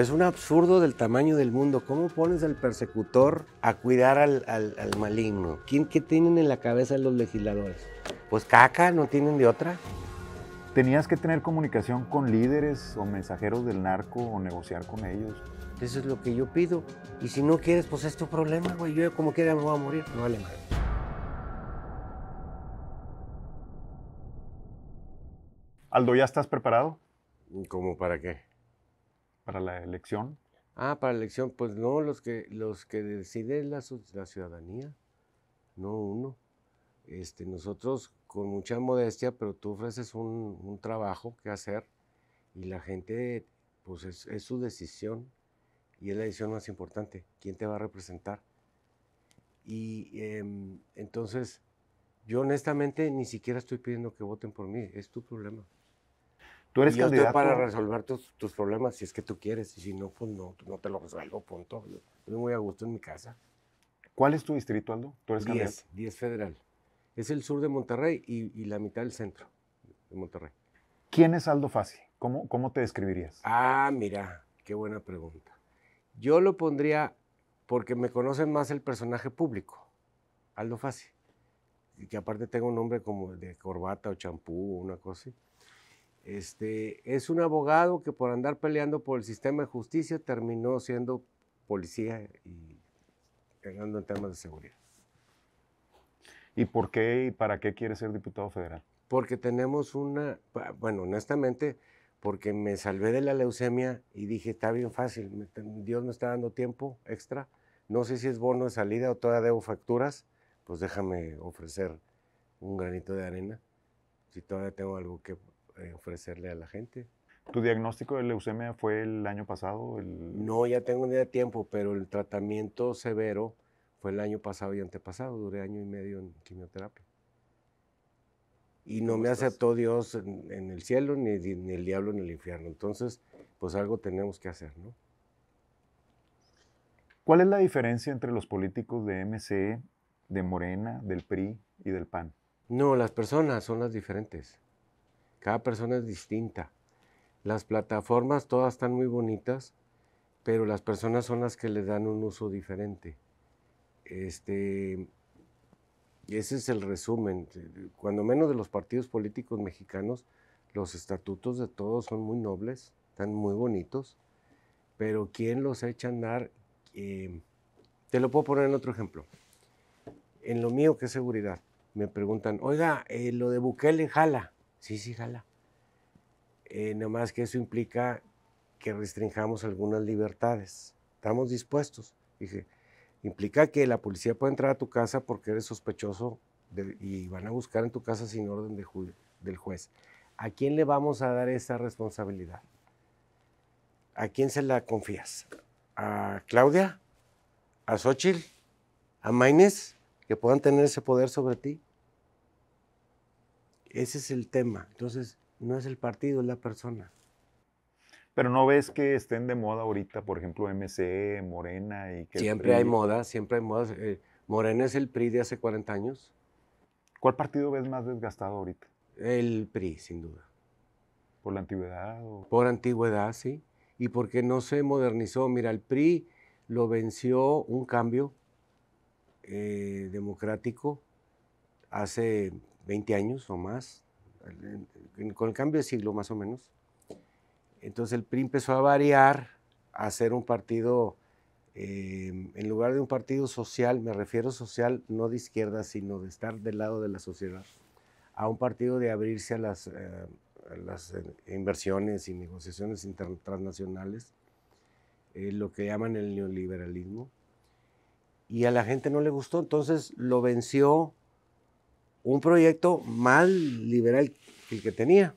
es un absurdo del tamaño del mundo. ¿Cómo pones al persecutor a cuidar al, maligno? ¿Quién, ¿Qué tienen en la cabeza los legisladores? Pues caca, no tienen de otra. ¿Tenías que tener comunicación con líderes o mensajeros del narco o negociar con ellos? Eso es lo que yo pido. Y si no quieres, pues es tu problema, güey. Yo como quiera me voy a morir. No vale más. Aldo, ¿ya estás preparado? ¿Cómo para qué? para la elección? Ah, para la elección, pues no, los que, los que decide la, la ciudadanía, no uno. Este, nosotros con mucha modestia, pero tú ofreces un, un trabajo que hacer y la gente, pues es, es, su decisión y es la decisión más importante, quién te va a representar. Y em, entonces, yo honestamente ni siquiera estoy pidiendo que voten por mí, es tu problema. Tú eres y yo para resolver tus, tus, problemas si es que tú quieres. Y si no, pues no, pues no te lo resuelvo, punto. Yo estoy muy a gusto en mi casa. ¿Cuál es tu distrito, Aldo? ¿Tú eres 10, candidato? 10 federal. Es el sur de Monterrey y, y, la mitad del centro de Monterrey. ¿Quién es Aldo fácil ¿Cómo, ¿Cómo te describirías? Ah, mira, qué buena pregunta. Yo lo pondría porque me conocen más el personaje público, Aldo fácil Y que aparte tengo un nombre como de corbata o champú o una cosa así. Este, es un abogado que por andar peleando por el sistema de justicia terminó siendo policía y ganando en temas de seguridad. ¿Y por qué y para qué quiere ser diputado federal? Porque tenemos una, bueno, honestamente, porque me salvé de la leucemia y dije, está bien fácil, Dios me está dando tiempo extra, no sé si es bono de salida o todavía debo facturas, pues déjame ofrecer un granito de arena, si todavía tengo algo que, eh, ofrecerle a la gente. ¿Tu diagnóstico de leucemia fue el año pasado? No, ya tengo un de tiempo, pero el tratamiento severo fue el año pasado y antepasado. Duré año y medio en quimioterapia. Y no me aceptó Dios en, el cielo, ni, el diablo en el infierno. Entonces, pues algo tenemos que hacer, ¿no? ¿Cuál es la diferencia entre los políticos de MC, e, de Morena, del PRI y del PAN? No, las personas son las diferentes. Cada persona es distinta. Las plataformas todas están muy bonitas, pero las personas son las que le dan un uso diferente. Este, ese es el resumen. Cuando menos de los partidos políticos mexicanos, los estatutos de todos son muy nobles, están muy bonitos, pero ¿quién los echa a andar? Eh, te lo puedo poner en otro ejemplo. En lo mío, ¿qué seguridad, me preguntan, oiga, eh, lo de Bukele jala. Sí, sí, jala. Eh, más que eso implica que restringamos algunas libertades. Estamos dispuestos. Dije, implica que la policía puede entrar a tu casa porque eres sospechoso y van a buscar en tu casa sin orden de del juez. ¿A quién le vamos a dar esa responsabilidad? ¿A quién se la confías? ¿A Claudia? ¿A Xochitl? ¿A Maines? ¿Que puedan tener ese poder sobre ti? Ese es el tema. Entonces, no es el partido, es la persona. Pero no ves que estén de moda ahorita, por ejemplo, MC, Morena y que... Siempre hay moda, siempre hay moda. Eh, Morena es el PRI de hace 40 años. ¿Cuál partido ves más desgastado ahorita? El PRI, sin duda. ¿Por la antigüedad? Por antigüedad, sí. Y porque no se modernizó. Mira, el PRI lo venció un cambio eh, democrático hace 20 años o más, con el cambio de siglo más o menos. Entonces el PRI empezó a variar, a ser un partido, em, en lugar de un partido social, me refiero social no de izquierda, sino de estar del lado de la sociedad, a un partido de abrirse a las, eh, las eh, inversiones y negociaciones transnacionales, eh, lo que llaman el neoliberalismo. Y a la gente no le gustó, entonces lo venció un proyecto más liberal que el que tenía,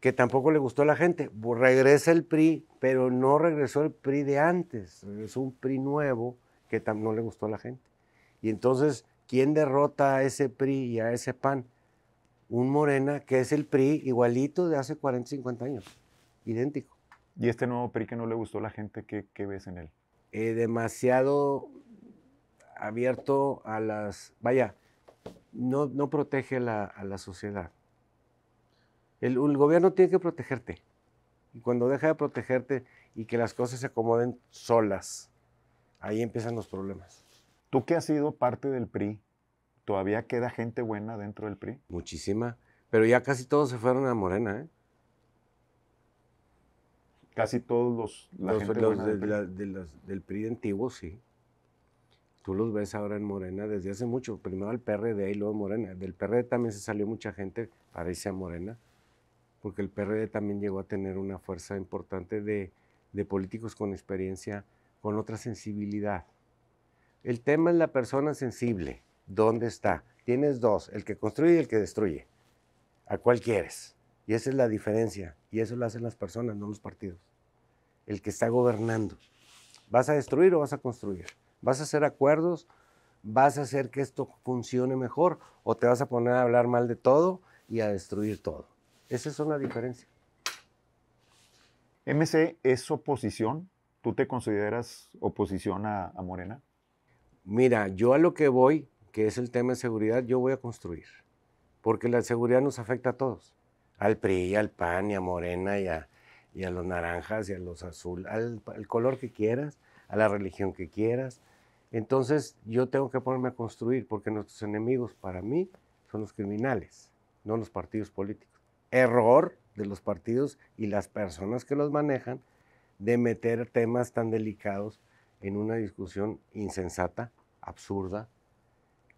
que tampoco le gustó a la gente. Regresa el PRI, pero no regresó el PRI de antes, regresó un PRI nuevo que no le gustó a la gente. Y entonces, ¿quién derrota a ese PRI y a ese PAN? Un Morena que es el PRI igualito de hace 40, 50 años, idéntico. ¿Y este nuevo PRI que no le gustó a la gente, qué, ves en él? Eh, demasiado abierto a las... Vaya, no, protege a la sociedad. El, gobierno tiene que protegerte. Y cuando deja de protegerte y que las cosas se acomoden solas, ahí empiezan los problemas. Tú que has sido parte del PRI, ¿todavía queda gente buena dentro del PRI? Muchísima, pero ya casi todos se fueron a Morena, ¿eh? Casi todos los... del, PRI. los, del PRI antiguo, sí. Tú los ves ahora en Morena desde hace mucho, primero el PRD y luego Morena. Del PRD también se salió mucha gente para irse a Morena, porque el PRD también llegó a tener una fuerza importante de, de políticos con experiencia, con otra sensibilidad. El tema es la persona sensible. ¿Dónde está? Tienes dos, el que construye y el que destruye. ¿A cuál quieres? Y esa es la diferencia. Y eso lo hacen las personas, no los partidos. El que está gobernando. ¿Vas a destruir o vas a construir? vas a hacer acuerdos, vas a hacer que esto funcione mejor o te vas a poner a hablar mal de todo y a destruir todo. Esa es una diferencia. MC es oposición. ¿Tú te consideras oposición a, Morena? Mira, yo a lo que voy, que es el tema de seguridad, yo voy a construir. Porque la seguridad nos afecta a todos. Al PRI, al PAN y a Morena y a, los naranjas y a los azules. al color que quieras, a la religión que quieras, entonces yo tengo que ponerme a construir, porque nuestros enemigos para mí son los criminales, no los partidos políticos. Error de los partidos y las personas que los manejan de meter temas tan delicados en una discusión insensata, absurda,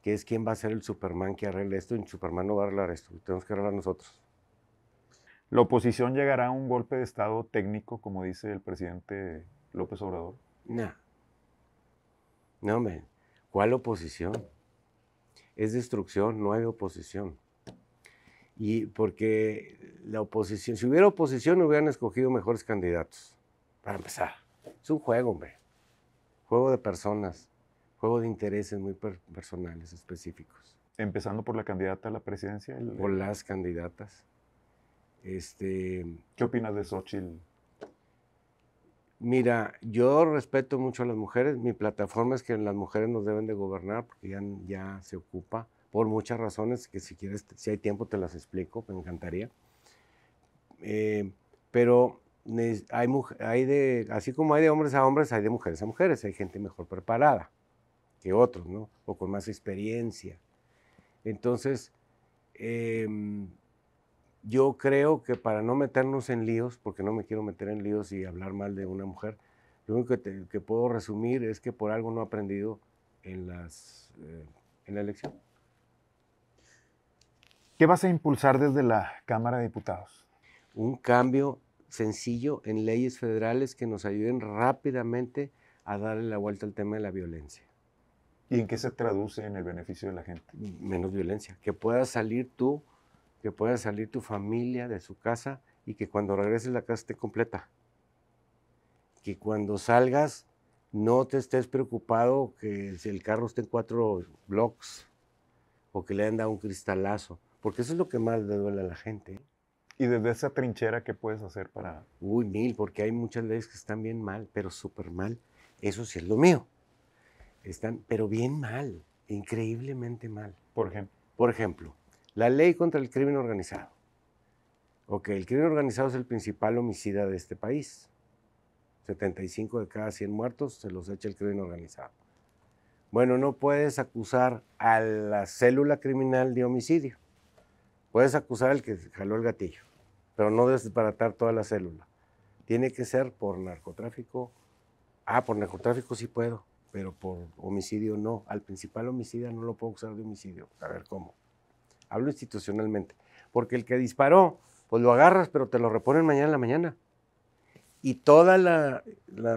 que es quién va a ser el Superman que arregle esto, y Superman no va a arreglar esto, tenemos que arreglar nosotros. ¿La oposición llegará a un golpe de Estado técnico, como dice el presidente López Obrador? No. No, hombre, ¿cuál oposición? Es destrucción, no hay oposición. Y porque la oposición, si hubiera oposición, hubieran escogido mejores candidatos, para empezar. Es un juego, hombre. Juego de personas, juego de intereses muy personales, específicos. Empezando por la candidata a la presidencia. Por las candidatas. Este, ¿Qué opinas de Xochitl? Mira, yo respeto mucho a las mujeres. Mi plataforma es que las mujeres nos deben de gobernar porque ya, se ocupa por muchas razones que si quieres, si hay tiempo te las explico, me encantaría. Eh, pero hay, hay de, así como hay de hombres a hombres, hay de mujeres a mujeres. Hay gente mejor preparada que otros, ¿no? O con más experiencia. Entonces, em, yo creo que para no meternos en líos, porque no me quiero meter en líos y hablar mal de una mujer, lo único que, puedo resumir es que por algo no he aprendido en, las, eh, en la elección. ¿Qué vas a impulsar desde la Cámara de Diputados? Un cambio sencillo en leyes federales que nos ayuden rápidamente a darle la vuelta al tema de la violencia. ¿Y en qué se traduce en el beneficio de la gente? Menos violencia. Que puedas salir tú que pueda salir tu familia de su casa y que cuando regreses la casa esté completa. Que cuando salgas no te estés preocupado que si el carro esté en cuatro blocks o que le hayan dado un cristalazo, porque eso es lo que más le duele a la gente. ¿eh? ¿Y desde esa trinchera qué puedes hacer para...? Uy, mil, porque hay muchas leyes que están bien mal, pero súper mal. Eso sí es lo mío. Están, pero bien mal, increíblemente mal. Por ejemplo. Por ejemplo, la ley contra el crimen organizado. Ok, el crimen organizado es el principal homicida de este país. 75 de cada 100 muertos se los echa el crimen organizado. Bueno, no puedes acusar a la célula criminal de homicidio. Puedes acusar al que jaló el gatillo, pero no desbaratar toda la célula. Tiene que ser por narcotráfico. Ah, por narcotráfico sí puedo, pero por homicidio no. Al principal homicida no lo puedo acusar de homicidio. A ver cómo hablo institucionalmente, porque el que disparó, pues lo agarras, pero te lo reponen mañana en la mañana. Y toda la,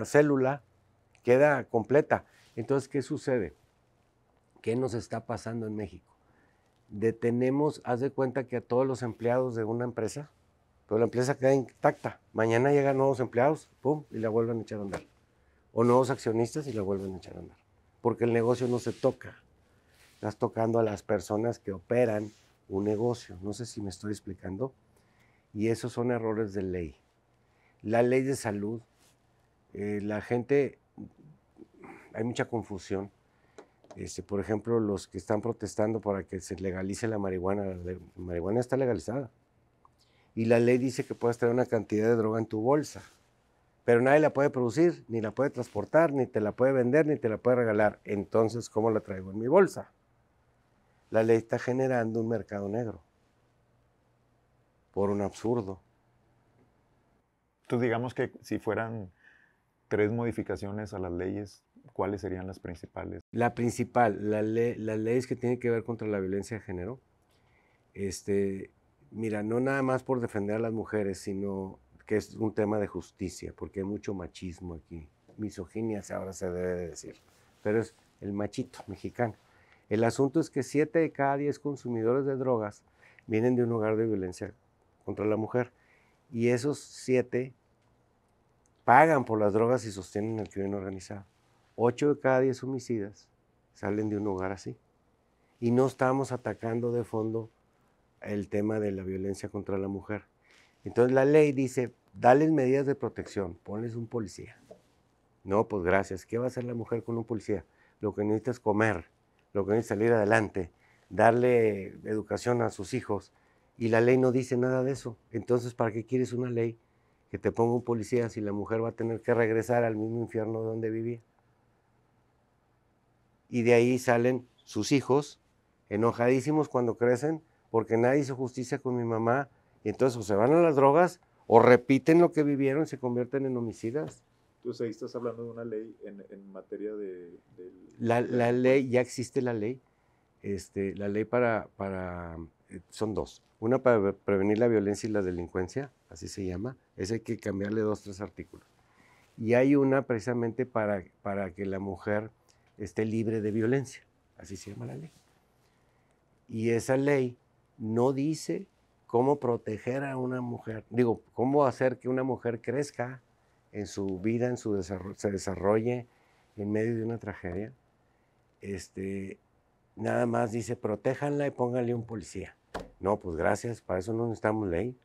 célula queda completa. Entonces, ¿qué sucede? ¿Qué nos está pasando en México? Detenemos, haz de cuenta que a todos los empleados de una empresa, pero la empresa queda intacta. Mañana llegan nuevos empleados, pum, y la vuelven a echar a andar. O nuevos accionistas y la vuelven a echar a andar. Porque el negocio no se toca. Estás tocando a las personas que operan un negocio. No sé si me estoy explicando. Y esos son errores de ley. La ley de salud, eh, la gente, hay mucha confusión. Este, por ejemplo, los que están protestando para que se legalice la marihuana, la marihuana está legalizada. Y la ley dice que puedes traer una cantidad de droga en tu bolsa, pero nadie la puede producir, ni la puede transportar, ni te la puede vender, ni te la puede regalar. Entonces, ¿cómo la traigo en mi bolsa? La ley está generando un mercado negro por un absurdo. Tú digamos que si fueran tres modificaciones a las leyes, ¿cuáles serían las principales? La principal, las leyes que tienen que ver contra la violencia de género. Este, mira, no nada más por defender a las mujeres, sino que es un tema de justicia, porque hay mucho machismo aquí. Misoginia ahora se debe decir, pero es el machito mexicano. El asunto es que 7 de cada 10 consumidores de drogas vienen de un hogar de violencia contra la mujer. Y esos 7 pagan por las drogas y sostienen el crimen organizado. 8 de cada 10 homicidas salen de un hogar así. Y no estamos atacando de fondo el tema de la violencia contra la mujer. Entonces la ley dice, dales medidas de protección, pones un policía. No, pues gracias. ¿Qué va a hacer la mujer con un policía? Lo que necesita es comer lo que es salir adelante, darle educación a sus hijos. Y la ley no dice nada de eso. Entonces, ¿para qué quieres una ley que te ponga un policía si la mujer va a tener que regresar al mismo infierno donde vivía? Y de ahí salen sus hijos enojadísimos cuando crecen porque nadie hizo justicia con mi mamá. Y entonces o se van a las drogas o repiten lo que vivieron y se convierten en homicidas. Entonces ahí estás hablando de una ley en, en materia de... la, la, ley, ya existe la ley. Este, la ley para, para, eh, son dos. Una para prevenir la violencia y la delincuencia, así se llama. Esa hay que cambiarle dos, tres artículos. Y hay una precisamente para, para que la mujer esté libre de violencia, así se llama la ley. Y esa ley no dice cómo proteger a una mujer, digo, cómo hacer que una mujer crezca en su vida, en su desarrollo, se desarrolle en medio de una tragedia, este, nada más dice, protéjanla y póngale un policía. No, pues gracias, para eso no necesitamos ley.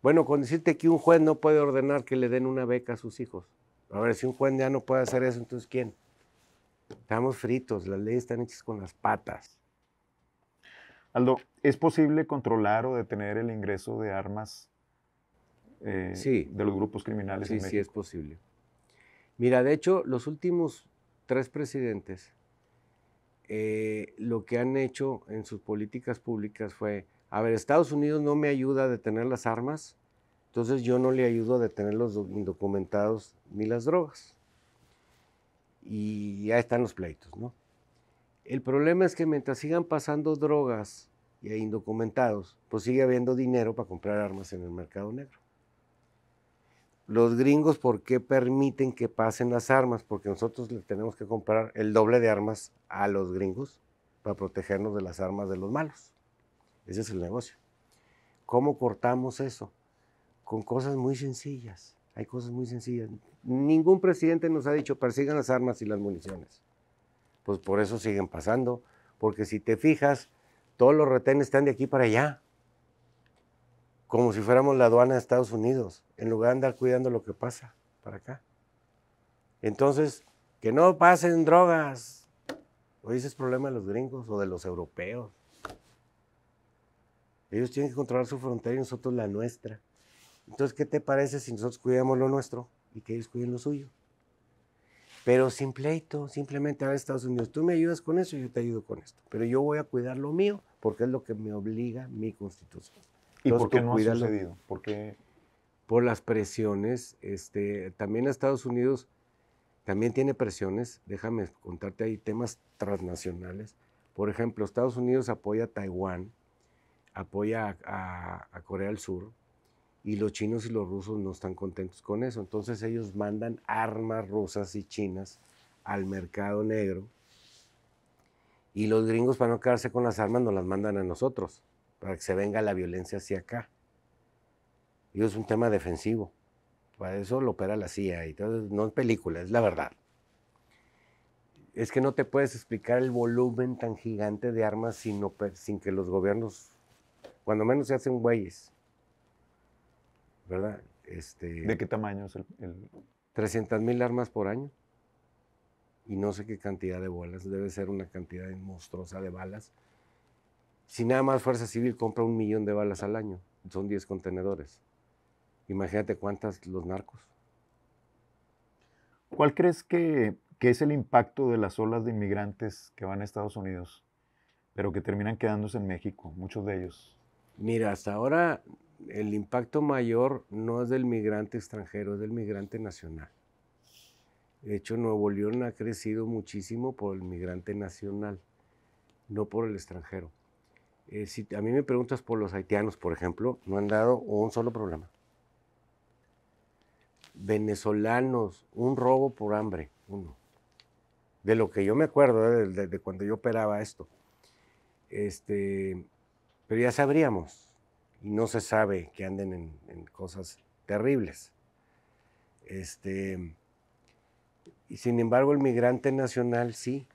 Bueno, con decirte que un juez no puede ordenar que le den una beca a sus hijos. A ver, si un juez ya no puede hacer eso, entonces ¿quién? Estamos fritos, las leyes están hechas con las patas. Aldo, ¿es posible controlar o detener el ingreso de armas eh, de los grupos criminales. Sí, sí es posible. Mira, de hecho, los últimos tres presidentes eh, lo que han hecho en sus políticas públicas fue, a ver, Estados Unidos no me ayuda a detener las armas, entonces yo no le ayudo a detener los indocumentados ni las drogas. Y ya están los pleitos, ¿no? El problema es que mientras sigan pasando drogas y e indocumentados, pues sigue habiendo dinero para comprar armas en el mercado negro los gringos por qué permiten que pasen las armas, porque nosotros le tenemos que comprar el doble de armas a los gringos para protegernos de las armas de los malos. Ese es el negocio. ¿Cómo cortamos eso? Con cosas muy sencillas. Hay cosas muy sencillas. Ningún presidente nos ha dicho persigan las armas y las municiones. Pues por eso siguen pasando, porque si te fijas, todos los retenes están de aquí para allá como si fuéramos la aduana de Estados Unidos, en lugar de andar cuidando lo que pasa para acá. Entonces, que no pasen drogas. O ese es problema de los gringos o de los europeos. Ellos tienen que controlar su frontera y nosotros la nuestra. Entonces, ¿qué te parece si nosotros cuidamos lo nuestro y que ellos cuiden lo suyo? Pero sin pleito, simplemente a ah, Estados Unidos, tú me ayudas con eso y yo te ayudo con esto. Pero yo voy a cuidar lo mío porque es lo que me obliga mi constitución. ¿Y por qué no ha sucedido? ¿Por Por las presiones. Este, también Estados Unidos también tiene presiones. Déjame contarte ahí temas transnacionales. Por ejemplo, Estados Unidos apoya a Taiwán, apoya a, a Corea del Sur, y los chinos y los rusos no están contentos con eso. Entonces ellos mandan armas rusas y chinas al mercado negro y los gringos para no quedarse con las armas nos las mandan a nosotros para que se venga la violencia hacia acá. Y es un tema defensivo. Para eso lo opera la CIA. Y no es película, es la verdad. Es que no te puedes explicar el volumen tan gigante de armas sin, que los gobiernos, cuando menos se hacen güeyes. ¿Verdad? Este, ¿De qué tamaño es el... 300 mil armas por año. Y no sé qué cantidad de bolas. Debe ser una cantidad monstruosa de balas si nada más Fuerza Civil compra un millón de balas al año, son 10 contenedores. Imagínate cuántas los narcos. ¿Cuál crees que, que, es el impacto de las olas de inmigrantes que van a Estados Unidos, pero que terminan quedándose en México, muchos de ellos? Mira, hasta ahora el impacto mayor no es del migrante extranjero, es del migrante nacional. De hecho, Nuevo León ha crecido muchísimo por el migrante nacional, no por el extranjero. Eh, si a mí me preguntas por los haitianos, por ejemplo, no han dado un solo problema. Venezolanos, un robo por hambre, uno. De lo que yo me acuerdo, eh, de, cuando yo operaba esto. Este, pero ya sabríamos, y no se sabe que anden en, en cosas terribles. Este, y sin embargo, el migrante nacional sí,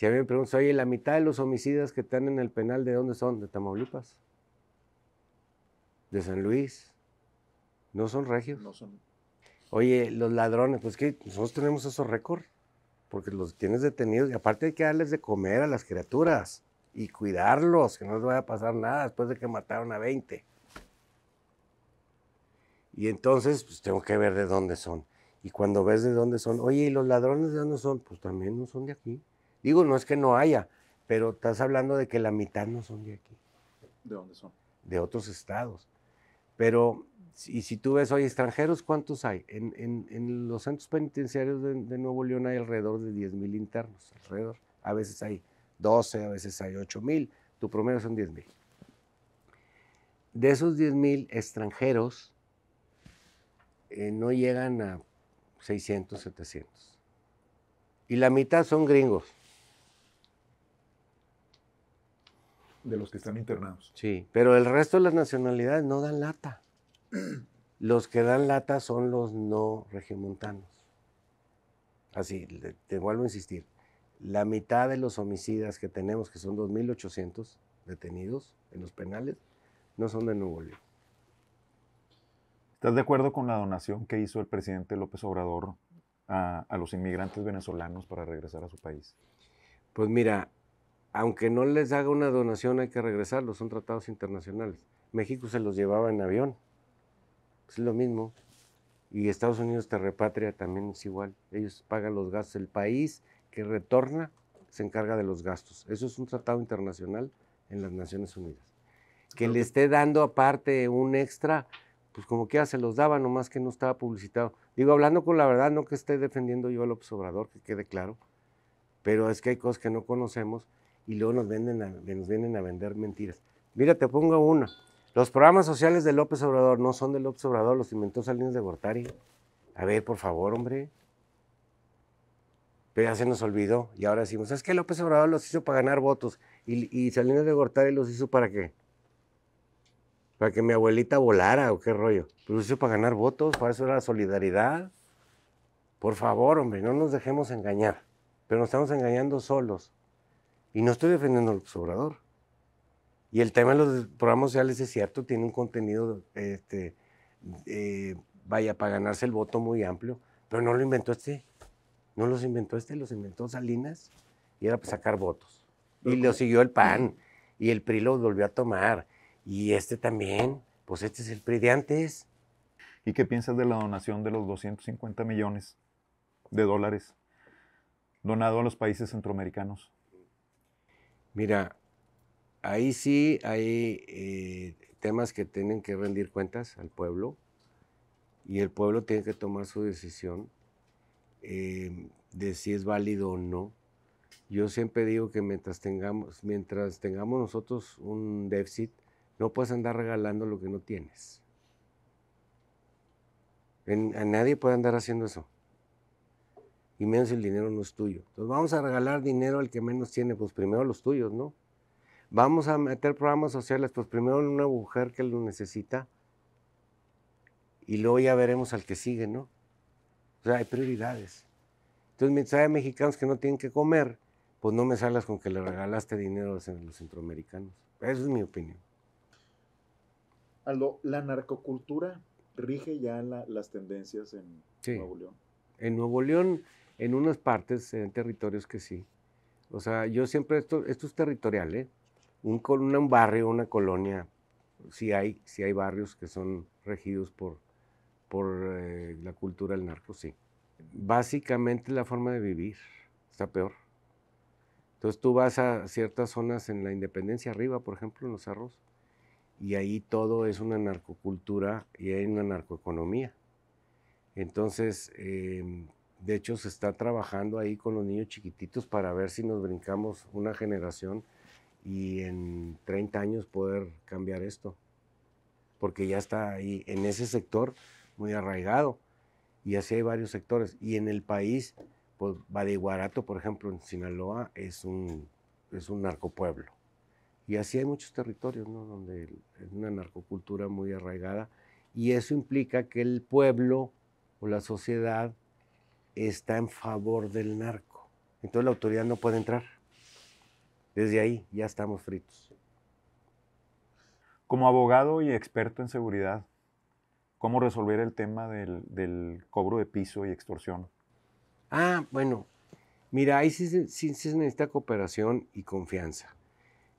si a mí me preguntan, oye, la mitad de los homicidas que están en el penal, ¿de dónde son? De Tamaulipas. De San Luis. No son regios. No son. Oye, los ladrones, pues que nosotros tenemos esos récords, porque los tienes detenidos y aparte hay que darles de comer a las criaturas y cuidarlos, que no les vaya a pasar nada después de que mataron a 20. Y entonces, pues tengo que ver de dónde son. Y cuando ves de dónde son, oye, ¿y los ladrones de dónde son? Pues también no son de aquí. Digo, no es que no haya, pero estás hablando de que la mitad no son de aquí. ¿De dónde son? De otros estados. Pero, y si tú ves hoy extranjeros, ¿cuántos hay? En, los centros penitenciarios de, Nuevo León hay alrededor de 10 mil internos, alrededor. A veces hay 12, a veces hay 8 mil, tu promedio son 10 mil. De esos 10 mil extranjeros, eh, no llegan a 600, 700. Y la mitad son gringos. de los que están internados. Sí, pero el resto de las nacionalidades no dan lata. Los que dan lata son los no regimontanos. Así, te vuelvo a insistir. La mitad de los homicidas que tenemos, que son 2.800 detenidos en los penales, no son de Nuevo León. ¿Estás de acuerdo con la donación que hizo el presidente López Obrador a, a los inmigrantes venezolanos para regresar a su país? Pues mira, aunque no les haga una donación, hay que regresarlos, son tratados internacionales. México se los llevaba en avión, es lo mismo. Y Estados Unidos te repatria también es igual, ellos pagan los gastos, el país que retorna se encarga de los gastos. Eso es un tratado internacional en las Naciones Unidas. Que le esté dando aparte un extra, pues como quiera se los daba, nomás que no estaba publicitado. Digo, hablando con la verdad, no que esté defendiendo yo al observador, que quede claro, pero es que hay cosas que no conocemos y luego nos, venden nos vienen a vender mentiras. Mira, te pongo una. Los programas sociales de López Obrador no son de López Obrador, los inventó Salinas de Gortari. A ver, por favor, hombre. Pero ya se nos olvidó y ahora decimos, es que López Obrador los hizo para ganar votos y, y Salinas de Gortari los hizo para qué? Para que mi abuelita volara o qué rollo. Pues los hizo para ganar votos, para eso era la solidaridad. Por favor, hombre, no nos dejemos engañar, pero nos estamos engañando solos. Y no estoy defendiendo al López Y el tema de los programas sociales es cierto, tiene un contenido, este, eh, vaya, para ganarse el voto muy amplio, pero no lo inventó este. No los inventó este, los inventó Salinas y era para sacar votos. Y lo siguió el PAN y el PRI lo volvió a tomar. Y este también, pues este es el PRI de antes. ¿Y qué piensas de la donación de los 250 millones de dólares donado a los países centroamericanos? Mira, ahí sí hay eh, temas que tienen que rendir cuentas al pueblo y el pueblo tiene que tomar su decisión em, de si es válido o no. Yo siempre digo que mientras tengamos, mientras tengamos nosotros un déficit, no puedes andar regalando lo que no tienes. a nadie puede andar haciendo eso y menos si el dinero no es tuyo. Entonces vamos a regalar dinero al que menos tiene, pues primero los tuyos, ¿no? Vamos a meter programas sociales, pues primero en una mujer que lo necesita y luego ya veremos al que sigue, ¿no? O sea, hay prioridades. Entonces, mientras hay mexicanos que no tienen que comer, pues no me salas con que le regalaste dinero a los centroamericanos. Esa es mi opinión. Aldo, ¿la narcocultura rige ya las tendencias en Nuevo León? En Nuevo León, en unas partes, en territorios que sí. O sea, yo siempre, esto, es territorial, ¿eh? Un, un barrio, una colonia, sí hay, sí hay barrios que son regidos por, por eh, la cultura del narco, sí. Básicamente la forma de vivir está peor. Entonces tú vas a ciertas zonas en la Independencia arriba, por ejemplo, en los cerros, y ahí todo es una narcocultura y hay una narcoeconomía. Entonces, em, de hecho, se está trabajando ahí con los niños chiquititos para ver si nos brincamos una generación y en 30 años poder cambiar esto. Porque ya está ahí en ese sector muy arraigado y así hay varios sectores. Y en el país, pues por ejemplo, en Sinaloa es un, es un narcopueblo. Y así hay muchos territorios donde es una narcocultura muy arraigada y eso implica que el pueblo o la sociedad está en favor del narco. Entonces la autoridad no puede entrar. Desde ahí ya estamos fritos. Como abogado y experto en seguridad, ¿cómo resolver el tema del, cobro de piso y extorsión? Ah, bueno, mira, ahí sí, se necesita cooperación y confianza.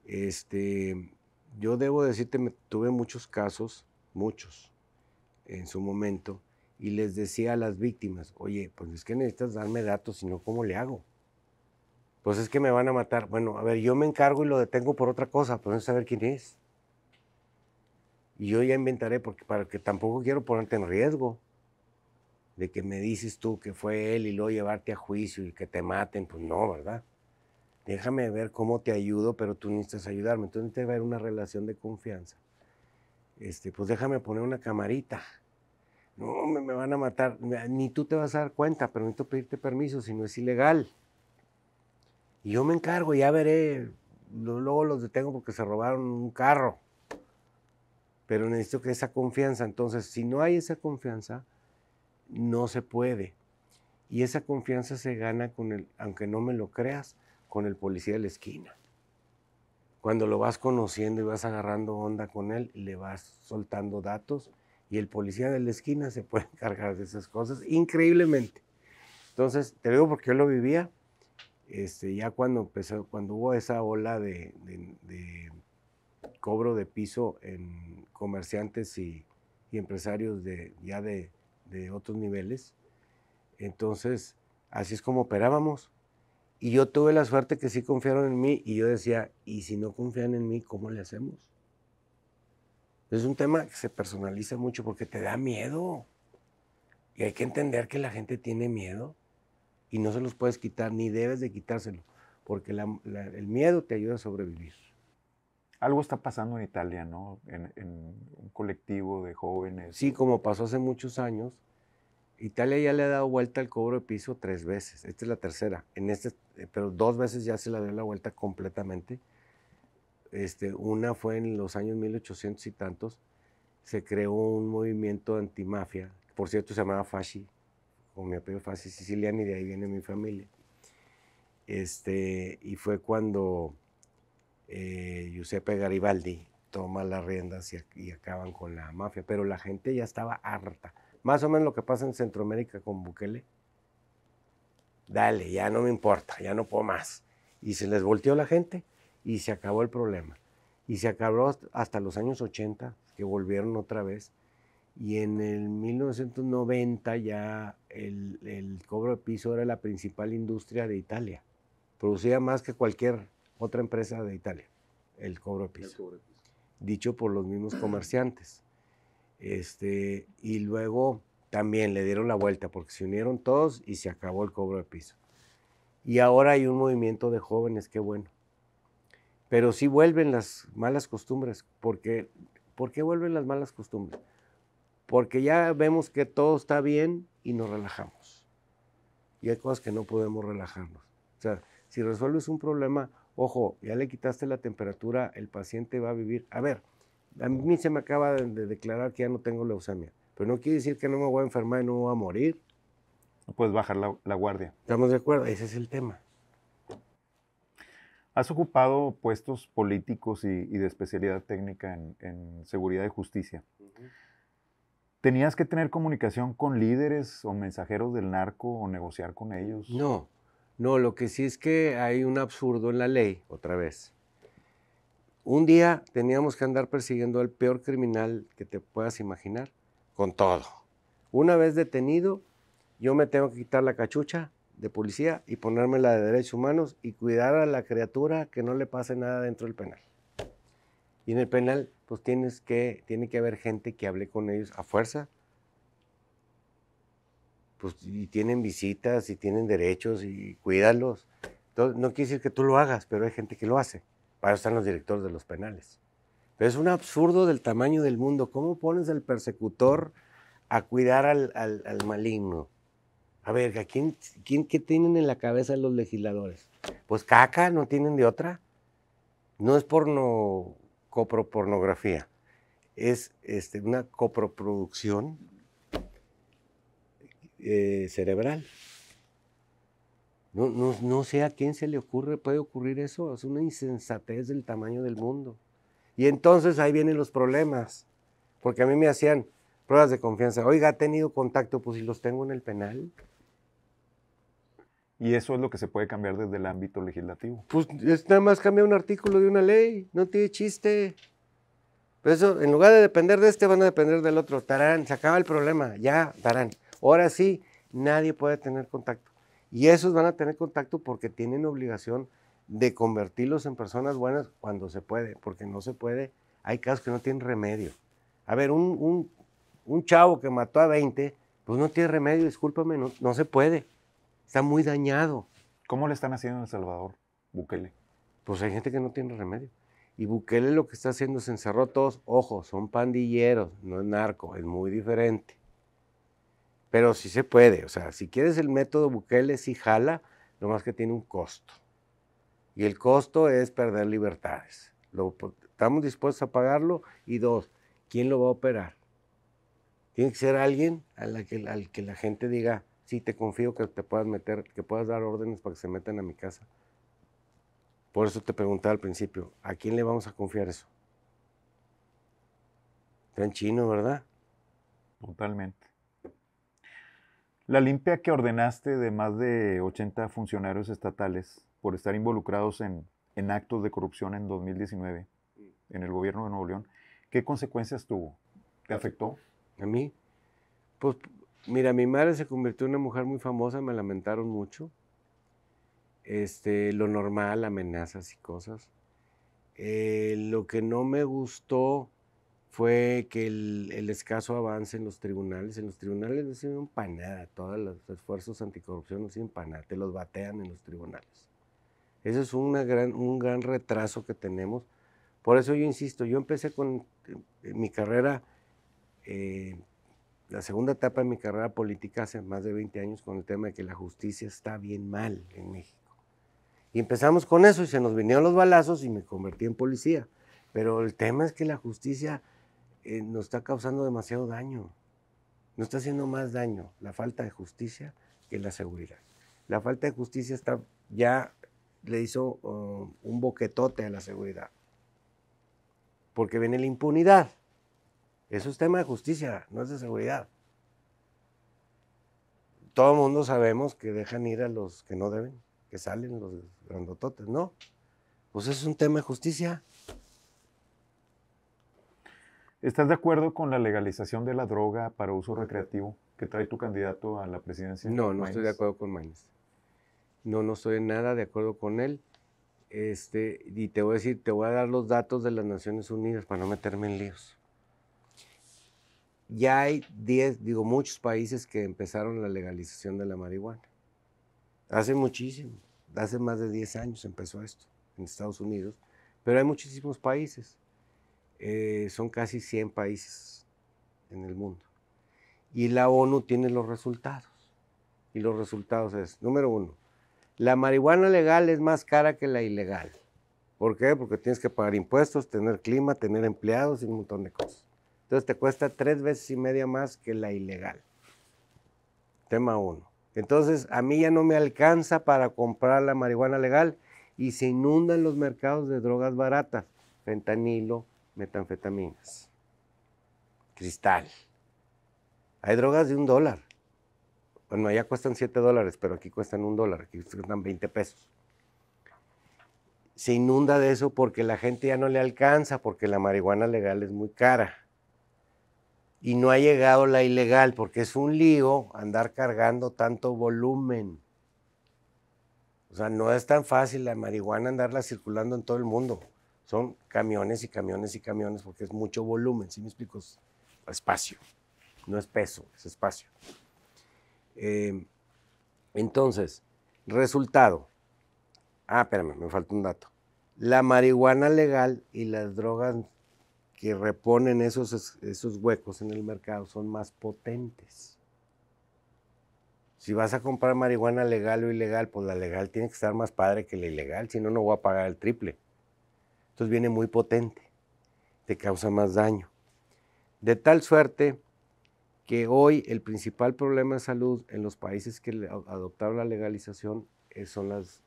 Este, yo debo decirte, tuve muchos casos, muchos, en su momento, y les decía a las víctimas, oye, pues es que necesitas darme datos, si no, ¿cómo le hago? Pues es que me van a matar. Bueno, a ver, yo me encargo y lo detengo por otra cosa, pero no saber quién es. Y yo ya inventaré, porque para que tampoco quiero ponerte en riesgo de que me dices tú que fue él y luego llevarte a juicio y que te maten. Pues no, ¿verdad? Déjame ver cómo te ayudo, pero tú necesitas ayudarme. Entonces debe haber una relación de confianza. Este, pues déjame poner una camarita no, me, van a matar, ni tú te vas a dar cuenta, pero necesito pedirte permiso, si no es ilegal. Y yo me encargo, ya veré, luego los detengo porque se robaron un carro. Pero necesito que esa confianza, entonces, si no hay esa confianza, no se puede. Y esa confianza se gana con el, aunque no me lo creas, con el policía de la esquina. Cuando lo vas conociendo y vas agarrando onda con él, le vas soltando datos y el policía de la esquina se puede encargar de esas cosas increíblemente. Entonces, te digo porque yo lo vivía, este, ya cuando empezó, cuando hubo esa ola de, cobro de piso en comerciantes y, empresarios de, ya de otros niveles, entonces así es como operábamos. Y yo tuve la suerte que sí confiaron en mí y yo decía, ¿y si no confían en mí, cómo le hacemos? Es un tema que se personaliza mucho porque te da miedo. Y hay que entender que la gente tiene miedo y no se los puedes quitar, ni debes de quitárselo, porque el miedo te ayuda a sobrevivir. Algo está pasando en Italia, ¿no? En, un colectivo de jóvenes. Sí, como pasó hace muchos años, Italia ya le ha dado vuelta al cobro de piso tres veces. Esta es la tercera. En este, eh, pero dos veces ya se le dio la vuelta completamente. Este, una fue en los años 1800 y tantos, se creó un movimiento antimafia, por cierto se llamaba Fasci, con mi apellido Fasci siciliano y de ahí viene mi familia. Este, y fue cuando eh, Giuseppe Garibaldi toma las riendas y, y, acaban con la mafia, pero la gente ya estaba harta. Más o menos lo que pasa en Centroamérica con Bukele. Dale, ya no me importa, ya no puedo más. Y se les volteó la gente y se acabó el problema. Y se acabó hasta los años 80, que volvieron otra vez. Y en el 1990 ya el, el cobro de piso era la principal industria de Italia. Producía más que cualquier otra empresa de Italia, el cobro de piso. Dicho por los mismos comerciantes. Este, y luego también le dieron la vuelta porque se unieron todos y se acabó el cobro de piso. Y ahora hay un movimiento de jóvenes, qué bueno pero sí vuelven las malas costumbres. Porque, ¿Por qué vuelven las malas costumbres? Porque ya vemos que todo está bien y nos relajamos. Y hay cosas que no podemos relajarnos. O sea, si resuelves un problema, ojo, ya le quitaste la temperatura, el paciente va a vivir. A ver, a mí se me acaba de declarar que ya no tengo leucemia, pero no quiere decir que no me voy a enfermar y no me voy a morir. No puedes bajar la guardia. Estamos de acuerdo, ese es el tema. Has ocupado puestos políticos y, de especialidad técnica en, seguridad y justicia. ¿Tenías que tener comunicación con líderes o mensajeros del narco o negociar con ellos? No, no, lo que sí es que hay un absurdo en la ley, otra vez. Un día teníamos que andar persiguiendo al peor criminal que te puedas imaginar, con todo. Una vez detenido, yo me tengo que quitar la cachucha de policía y ponerme la de derechos humanos y cuidar a la criatura que no le pase nada dentro del penal. Y en el penal, pues tienes que, tiene que haber gente que hable con ellos a fuerza. Pues, y tienen visitas y tienen derechos y cuídalos. no quiere decir que tú lo hagas, pero hay gente que lo hace. Para eso están los directores de los penales. Pero es un absurdo del tamaño del mundo. ¿Cómo pones al persecutor a cuidar al, al, al maligno? A ver, quién, ¿qué tienen en la cabeza los legisladores? Pues caca, no tienen de otra. No es porno, copropornografía, es este, una coproproducción eh, cerebral. No, no, sé a quién se le ocurre, puede ocurrir eso, es una insensatez del tamaño del mundo. Y entonces ahí vienen los problemas, porque a mí me hacían pruebas de confianza. Oiga, ¿ha tenido contacto? Pues si los tengo en el penal. Y eso es lo que se puede cambiar desde el ámbito legislativo. Pues nada más cambia un artículo de una ley, no tiene chiste. Pero eso, en lugar de depender de este, van a depender del otro. Tarán, se acaba el problema, ya, tarán. Ahora sí, nadie puede tener contacto. Y esos van a tener contacto porque tienen obligación de convertirlos en personas buenas cuando se puede, porque no se puede. Hay casos que no tienen remedio. A ver, un, un, un chavo que mató a 20, pues no tiene remedio, discúlpame, no se puede. Está muy dañado. ¿Cómo le están haciendo en El Salvador, Bukele? Pues hay gente que no tiene remedio. Y Bukele lo que está haciendo es encerró todos, ojo, son pandilleros, no es narco, es muy diferente. Pero sí se puede, o sea, si quieres el método Bukele, sí jala, lo más que tiene un costo. Y el costo es perder libertades. Lo, estamos dispuestos a pagarlo. Y dos, ¿quién lo va a operar? Tiene que ser alguien al que la gente diga, sí te confío que te puedas meter, que puedas dar órdenes para que se metan a mi casa. Por eso te preguntaba al principio, ¿a quién le vamos a confiar eso? Está chino, ¿verdad? Totalmente. La limpia que ordenaste de más de 80 funcionarios estatales por estar involucrados en, en actos de corrupción en 2019 en el gobierno de Nuevo León, ¿qué consecuencias tuvo? ¿Te afectó? ¿A mí? Pues Mira, mi madre se convirtió en una mujer muy famosa, me lamentaron mucho. Este, lo normal, amenazas y cosas. Eh, lo que no me gustó fue que el, escaso avance en los tribunales, en los tribunales no sirven para nada, todos los esfuerzos anticorrupción no sirven te los batean en los tribunales. Eso es gran, un gran retraso que tenemos. Por eso yo insisto, yo empecé con eh, mi carrera eh, la segunda etapa de mi carrera política hace más de 20 años con el tema de que la justicia está bien mal en México. Y empezamos con eso y se nos vinieron los balazos y me convertí en policía. Pero el tema es que la justicia eh, nos está causando demasiado daño. Nos está haciendo más daño la falta de justicia que la seguridad. La falta de justicia está, ya le hizo um, un boquetote a la seguridad. Porque viene la impunidad. Eso es tema de justicia, no es de seguridad. Todo el mundo sabemos que dejan ir a los que no deben, que salen los grandototes, ¿no? Pues es un tema de justicia. ¿Estás de acuerdo con la legalización de la droga para uso recreativo que trae tu candidato a la presidencia? No, no estoy de acuerdo con Maines. No, no estoy nada de acuerdo con él. Este, y te voy a decir, te voy a dar los datos de las Naciones Unidas para no meterme en líos ya hay 10, digo, muchos países que empezaron la legalización de la marihuana. Hace muchísimo, hace más de 10 años empezó esto en Estados Unidos, pero hay muchísimos países. Eh, son casi 100 países en el mundo. Y la ONU tiene los resultados. Y los resultados es, número uno, la marihuana legal es más cara que la ilegal. ¿Por qué? Porque tienes que pagar impuestos, tener clima, tener empleados y un montón de cosas. Entonces te cuesta tres veces y media más que la ilegal. Tema uno. Entonces a mí ya no me alcanza para comprar la marihuana legal y se inundan los mercados de drogas baratas, fentanilo, metanfetaminas, cristal. Hay drogas de un dólar. Bueno, allá cuestan siete dólares, pero aquí cuestan un dólar, aquí cuestan 20 pesos. Se inunda de eso porque la gente ya no le alcanza, porque la marihuana legal es muy cara y no ha llegado la ilegal porque es un lío andar cargando tanto volumen. O sea, no es tan fácil la marihuana andarla circulando en todo el mundo. Son camiones y camiones y camiones porque es mucho volumen, ¿sí me explico? Es espacio, no es peso, es espacio. Em, entonces, resultado. Ah, espérame, me falta un dato. La marihuana legal y las drogas que reponen esos, esos huecos en el mercado son más potentes. Si vas a comprar marihuana legal o ilegal, pues la legal tiene que estar más padre que la ilegal, si no, no voy a pagar el triple. Entonces viene muy potente, te causa más daño. De tal suerte que hoy el principal problema de salud en los países que adoptaron la legalización eh, son las,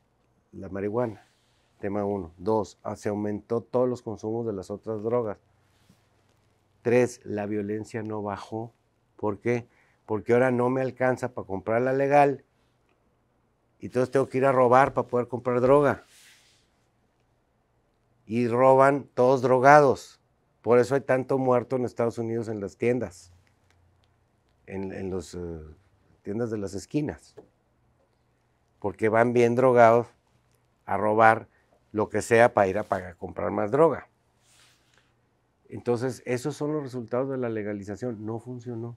la marihuana, tema uno. Dos, ah, se aumentó todos los consumos de las otras drogas. Tres, la violencia no bajó. ¿Por qué? Porque ahora no me alcanza para comprar la legal y entonces tengo que ir a robar para poder comprar droga. Y roban todos drogados. Por eso hay tanto muerto en Estados Unidos en las tiendas, en, las eh, tiendas de las esquinas. Porque van bien drogados a robar lo que sea para ir a comprar más droga. Entonces, esos son los resultados de la legalización. No funcionó.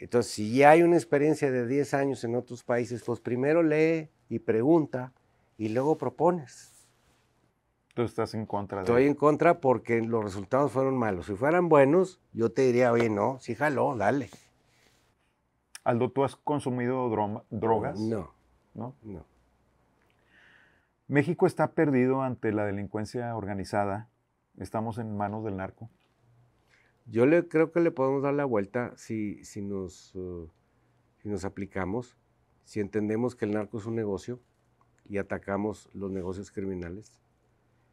Entonces, si ya hay una experiencia de 10 años en otros países, pues primero lee y pregunta y luego propones. Tú estás en contra de Estoy en contra porque los resultados fueron malos. Si fueran buenos, yo te diría, oye, no, sí jaló, dale. Aldo, ¿tú has consumido drogas? No. ¿No? No. México está perdido ante la delincuencia organizada estamos en manos del narco? Yo le, creo que le podemos dar la vuelta si, si, nos, uh, si nos aplicamos, si entendemos que el narco es un negocio y atacamos los negocios criminales,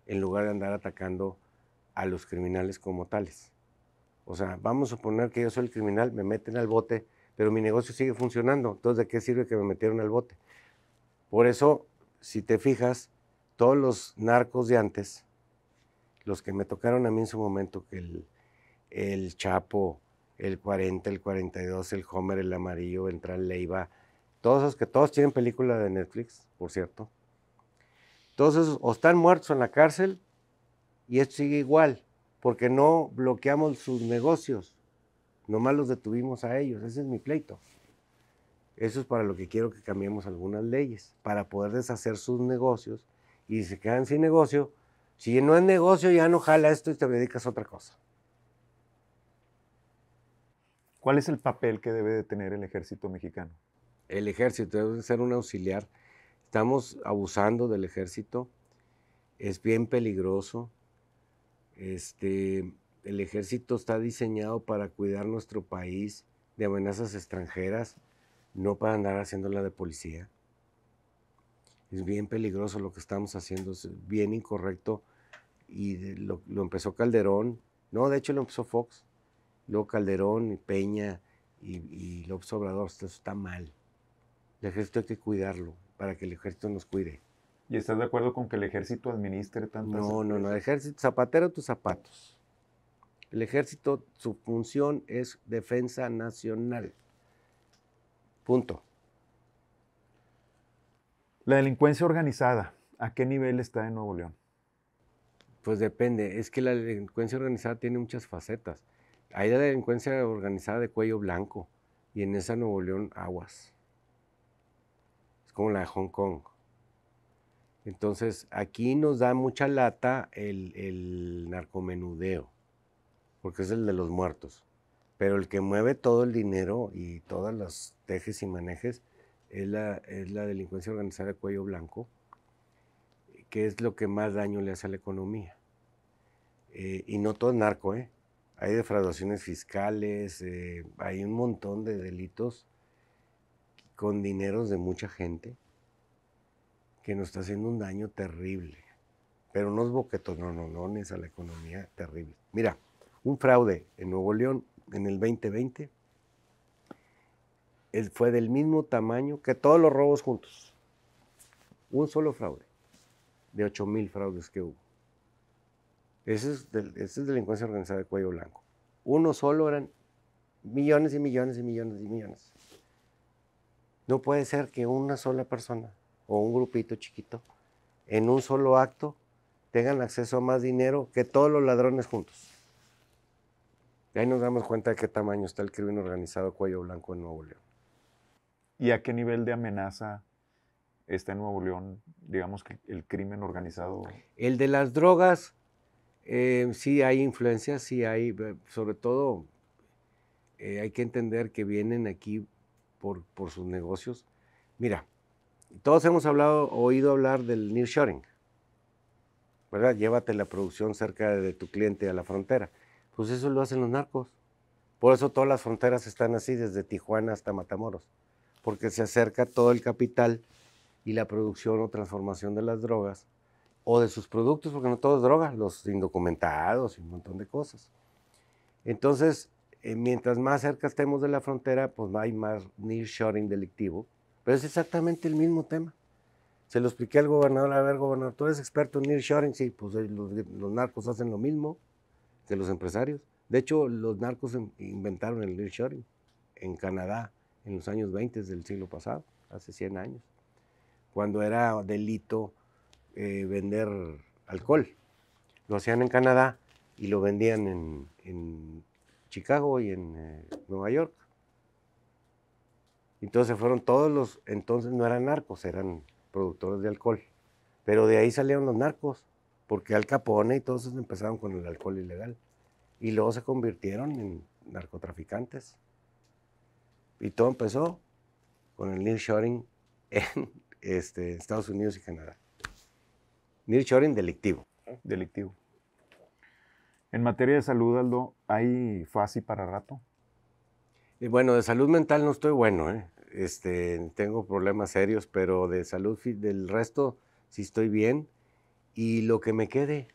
en lugar de andar atacando a los criminales como tales. O sea, vamos a suponer que yo soy el criminal, me meten al bote, pero mi negocio sigue funcionando. Entonces, ¿de qué sirve que me metieron al bote? Por eso, si te fijas, todos los narcos de antes los que me tocaron a mí en su momento, que el, el Chapo, el 40, el 42, el Homer, el Amarillo, Ventral Leiva, todos esos que todos tienen película de Netflix, por cierto. Todos esos o están muertos en la cárcel y esto sigue igual, porque no bloqueamos sus negocios, nomás los detuvimos a ellos, ese es mi pleito. Eso es para lo que quiero que cambiemos algunas leyes, para poder deshacer sus negocios y si se quedan sin negocio, si no es negocio, ya no jala esto y te dedicas a otra cosa. ¿Cuál es el papel que debe de tener el ejército mexicano? El ejército debe ser un auxiliar. Estamos abusando del ejército. Es bien peligroso. Este, el ejército está diseñado para cuidar nuestro país de amenazas extranjeras, no para andar haciéndola de policía es bien peligroso lo que estamos haciendo, es bien incorrecto. Y lo, empezó Calderón, no, de hecho lo empezó Fox, luego Calderón y Peña y, y López Obrador, esto está mal. El ejército hay que cuidarlo para que el ejército nos cuide. ¿Y estás de acuerdo con que el ejército administre tantas... No, no, no, el ejército, zapatero tus zapatos. El ejército, su función es defensa nacional. Punto. La delincuencia organizada, ¿a qué nivel está en Nuevo León? Pues depende, es que la delincuencia organizada tiene muchas facetas. Hay la delincuencia organizada de cuello blanco y en esa Nuevo León aguas. Es como la de Hong Kong. Entonces, aquí nos da mucha lata el, narcomenudeo, porque es el de los muertos. Pero el que mueve todo el dinero y todas las tejes y manejes es la, es la delincuencia organizada de cuello blanco, que es lo que más daño le hace a la economía. Eh, y no todo es narco, ¿eh? Hay defraudaciones fiscales, eh, hay un montón de delitos con dineros de mucha gente que nos está haciendo un daño terrible. Pero no no es a la economía terrible. Mira, un fraude en Nuevo León en el 2020 fue del mismo tamaño que todos los robos juntos. Un solo fraude, de 8 mil fraudes que hubo. Esa es, es delincuencia organizada de cuello blanco. Uno solo eran millones y millones y millones y millones. No puede ser que una sola persona o un grupito chiquito en un solo acto tengan acceso a más dinero que todos los ladrones juntos. Y ahí nos damos cuenta de qué tamaño está el crimen organizado cuello blanco en Nuevo León y a qué nivel de amenaza está en Nuevo León, digamos que el crimen organizado. El de las drogas, eh, sí hay influencia, sí hay, eh, sobre todo eh, hay que entender que vienen aquí por, por, sus negocios. Mira, todos hemos hablado, oído hablar del nearshoring, ¿verdad? Llévate la producción cerca de tu cliente a la frontera. Pues eso lo hacen los narcos. Por eso todas las fronteras están así, desde Tijuana hasta Matamoros porque se acerca todo el capital y la producción o transformación de las drogas o de sus productos, porque no todo es droga, los indocumentados y un montón de cosas. Entonces, eh, mientras más cerca estemos de la frontera, pues hay más nearshoring delictivo, pero es exactamente el mismo tema. Se lo expliqué al gobernador, a ver, gobernador, tú eres experto en nearshoring, sí, pues eh, los, los narcos hacen lo mismo que los empresarios. De hecho, los narcos inventaron el nearshoring en Canadá, en los años 20 del siglo pasado, hace 100 años, cuando era delito eh, vender alcohol. Lo hacían en Canadá y lo vendían en, Chicago y en eh, Nueva York. Entonces fueron todos los, entonces no eran narcos, eran productores de alcohol. Pero de ahí salieron los narcos, porque Al Capone y todos empezaron con el alcohol ilegal. Y luego se convirtieron en narcotraficantes. Y todo empezó con el nearshoring en este, Estados Unidos y Canadá. Nearshoring delictivo. Delictivo. En materia de salud, Aldo, ¿hay fácil para rato? bueno, de salud mental no estoy bueno, ¿eh? este, tengo problemas serios, pero de salud del resto sí estoy bien. Y lo que me quede,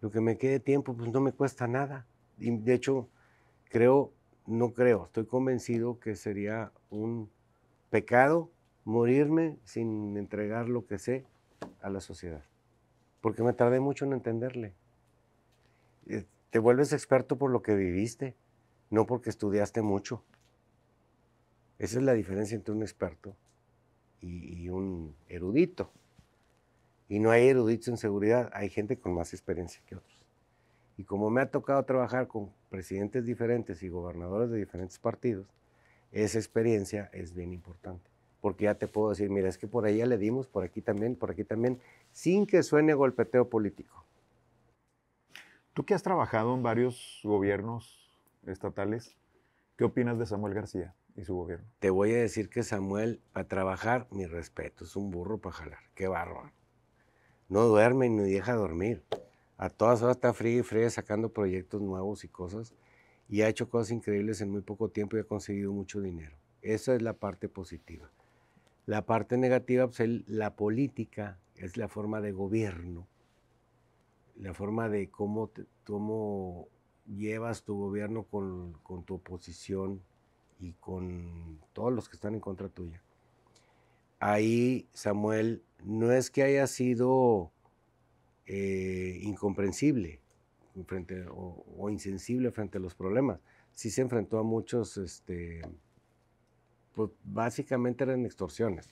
lo que me quede tiempo, pues no me cuesta nada. Y de hecho, creo no creo, estoy convencido que sería un pecado morirme sin entregar lo que sé a la sociedad, porque me tardé mucho en entenderle. Eh, te vuelves experto por lo que viviste, no porque estudiaste mucho. Esa es la diferencia entre un experto y, un erudito. Y no hay eruditos en seguridad, hay gente con más experiencia que otros. Y como me ha tocado trabajar con presidentes diferentes y gobernadores de diferentes partidos, esa experiencia es bien importante. Porque ya te puedo decir, mira, es que por allá le dimos, por aquí también, por aquí también, sin que suene golpeteo político. Tú que has trabajado en varios gobiernos estatales, ¿qué opinas de Samuel García y su gobierno? Te voy a decir que Samuel, a trabajar, mi respeto, es un burro para jalar. Qué bárbaro. No duerme ni deja dormir a todas horas está fría y fría sacando proyectos nuevos y cosas y ha hecho cosas increíbles en muy poco tiempo y ha conseguido mucho dinero. Esa es la parte positiva. La parte negativa, pues la política es la forma de gobierno, la forma de cómo, llevas tu gobierno con, con, tu oposición y con todos los que están en contra tuya. Ahí, Samuel, no es que haya sido eh, incomprensible frente, o, insensible frente a los problemas. Sí se enfrentó a muchos, este, pues básicamente eran extorsiones.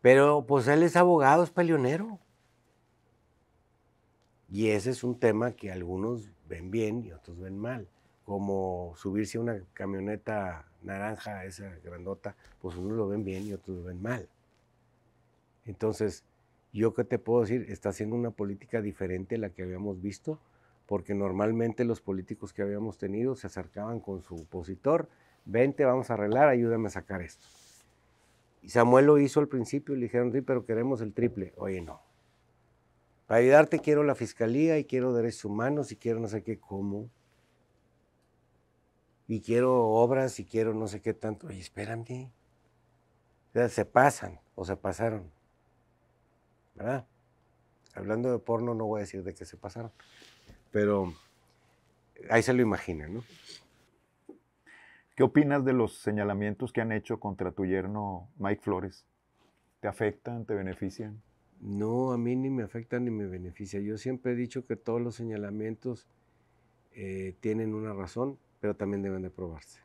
Pero pues él es abogado, es peleonero. Y ese es un tema que algunos ven bien y otros ven mal. Como subirse a una camioneta naranja, esa grandota, pues unos lo ven bien y otros lo ven mal. Entonces, yo qué te puedo decir, está haciendo una política diferente a la que habíamos visto, porque normalmente los políticos que habíamos tenido se acercaban con su opositor, vente, vamos a arreglar, ayúdame a sacar esto. Y Samuel lo hizo al principio le dijeron, sí, pero queremos el triple. Oye, no. Para ayudarte quiero la fiscalía y quiero derechos humanos y quiero no sé qué, cómo. Y quiero obras y quiero no sé qué tanto. Oye, espérame. O sea, se pasan o se pasaron. Hablando de porno no voy a decir de qué se pasaron, pero ahí se lo imagina, ¿no? ¿Qué opinas de los señalamientos que han hecho contra tu yerno Mike Flores? ¿Te afectan? ¿Te benefician? No, a mí ni me afectan ni me beneficia. Yo siempre he dicho que todos los señalamientos eh, tienen una razón, pero también deben de probarse.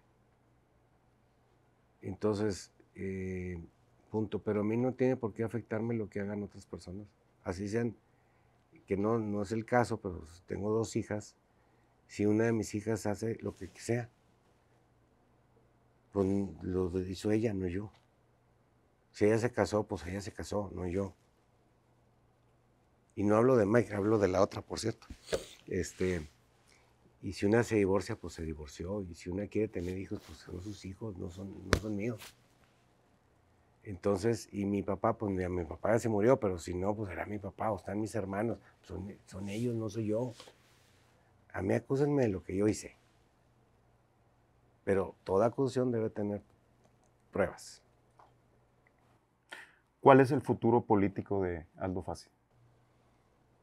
Entonces, eh, pero a mí no tiene por qué afectarme lo que hagan otras personas. Así sean, que no, no es el caso, pero tengo dos hijas, si una de mis hijas hace lo que sea, pues lo hizo ella, no yo. Si ella se casó, pues ella se casó, no yo. Y no hablo de Mike, hablo de la otra, por cierto. Este, y si una se divorcia, pues se divorció. Y si una quiere tener hijos, pues son sus hijos, no son, no son míos. Entonces, y mi papá, pues mira, mi papá ya se murió, pero si no, pues era mi papá o están mis hermanos. Son, ellos, no soy yo. A mí acúsenme de lo que yo hice. Pero toda acusación debe tener pruebas. ¿Cuál es el futuro político de Aldo Fácil?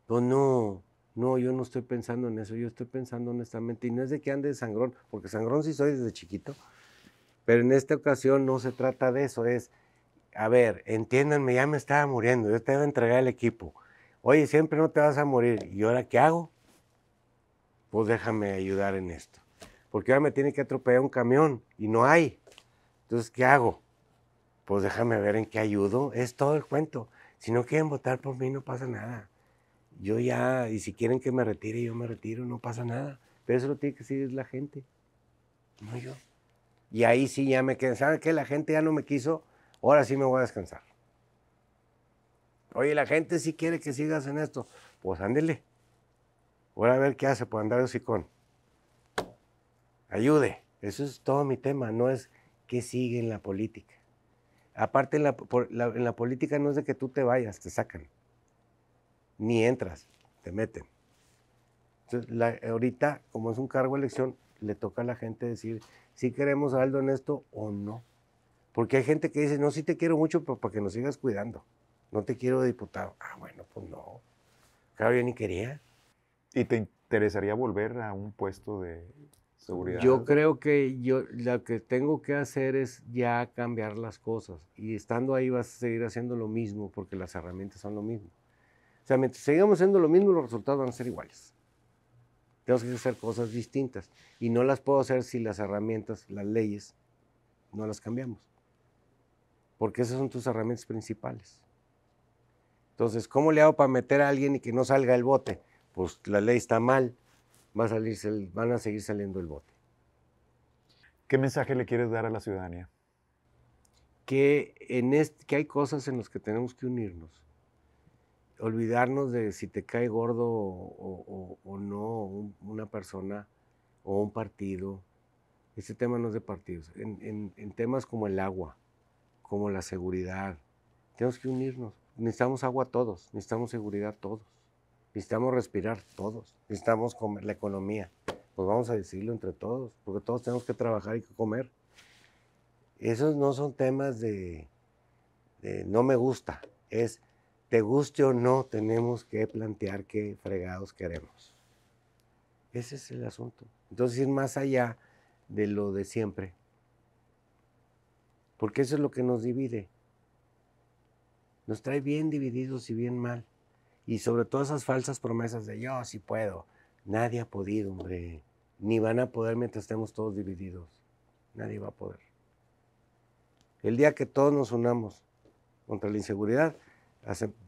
Pues no, no, yo no estoy pensando en eso, yo estoy pensando honestamente, y no es de que ande de sangrón, porque sangrón sí soy desde chiquito, pero en esta ocasión no se trata de eso, es a ver, entiéndanme, ya me estaba muriendo, yo te iba a entregar el equipo. Oye, siempre no te vas a morir. ¿Y ahora qué hago? Pues déjame ayudar en esto. Porque ahora me tiene que atropellar un camión y no hay. Entonces, ¿qué hago? Pues déjame ver en qué ayudo. Es todo el cuento. Si no quieren votar por mí, no pasa nada. Yo ya, y si quieren que me retire, yo me retiro, no pasa nada. Pero eso lo tiene que decir la gente, no yo. Y ahí sí ya me quedé. ¿Saben qué? La gente ya no me quiso ahora sí me voy a descansar. Oye, la gente sí quiere que sigas en esto. Pues ándele. Voy a ver qué hace por pues, andar de Ayude. Eso es todo mi tema. No es que sigue en la política. Aparte, en la, política no es de que tú te vayas, te sacan. Ni entras, te meten. Entonces, ahorita, como es un cargo de elección, le toca a la gente decir si queremos algo en esto o no. Porque hay gente que dice, no, sí te quiero mucho, para que nos sigas cuidando. No te quiero de diputado. Ah, bueno, pues no. Claro, yo ni quería. ¿Y te interesaría volver a un puesto de seguridad? Yo creo que yo lo que tengo que hacer es ya cambiar las cosas. Y estando ahí vas a seguir haciendo lo mismo porque las herramientas son lo mismo. O sea, mientras sigamos haciendo lo mismo, los resultados van a ser iguales. Tenemos que hacer cosas distintas. Y no las puedo hacer si las herramientas, las leyes, no las cambiamos porque esas son tus herramientas principales. Entonces, ¿cómo le hago para meter a alguien y que no salga el bote? Pues la ley está mal, va a salir, van a seguir saliendo el bote. ¿Qué mensaje le quieres dar a la ciudadanía? Que, en este, que hay cosas en las que tenemos que unirnos. Olvidarnos de si te cae gordo o, no una persona o un partido. Este tema no es de partidos. en temas como el agua, como la seguridad. Tenemos que unirnos. Necesitamos agua todos, necesitamos seguridad todos, necesitamos respirar todos, necesitamos comer la economía. Pues vamos a decirlo entre todos, porque todos tenemos que trabajar y que comer. Esos no son temas de, de no me gusta, es te guste o no, tenemos que plantear qué fregados queremos. Ese es el asunto. Entonces ir más allá de lo de siempre porque eso es lo que nos divide. Nos trae bien divididos y bien mal. Y sobre todas esas falsas promesas de yo sí puedo. Nadie ha podido, hombre. Ni van a poder mientras estemos todos divididos. Nadie va a poder. El día que todos nos unamos contra la inseguridad,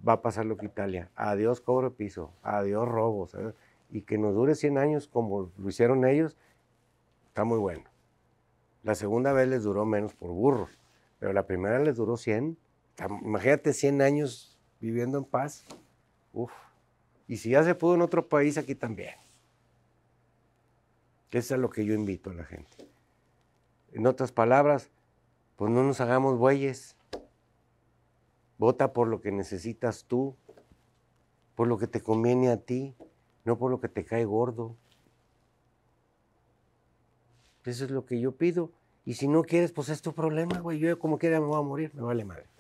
va a pasar lo que Italia. Adiós cobro piso, adiós robos. Y que nos dure 100 años como lo hicieron ellos, está muy bueno. La segunda vez les duró menos por burros. Pero la primera les duró 100. Imagínate 100 años viviendo en paz. Uf. Y si ya se pudo en otro país, aquí también. Eso es lo que yo invito a la gente. En otras palabras, pues no nos hagamos bueyes. Vota por lo que necesitas tú, por lo que te conviene a ti, no por lo que te cae gordo. Eso es lo que yo pido. Y si no quieres, pues es tu problema, güey. Yo como quiera me voy a morir, me vale madre.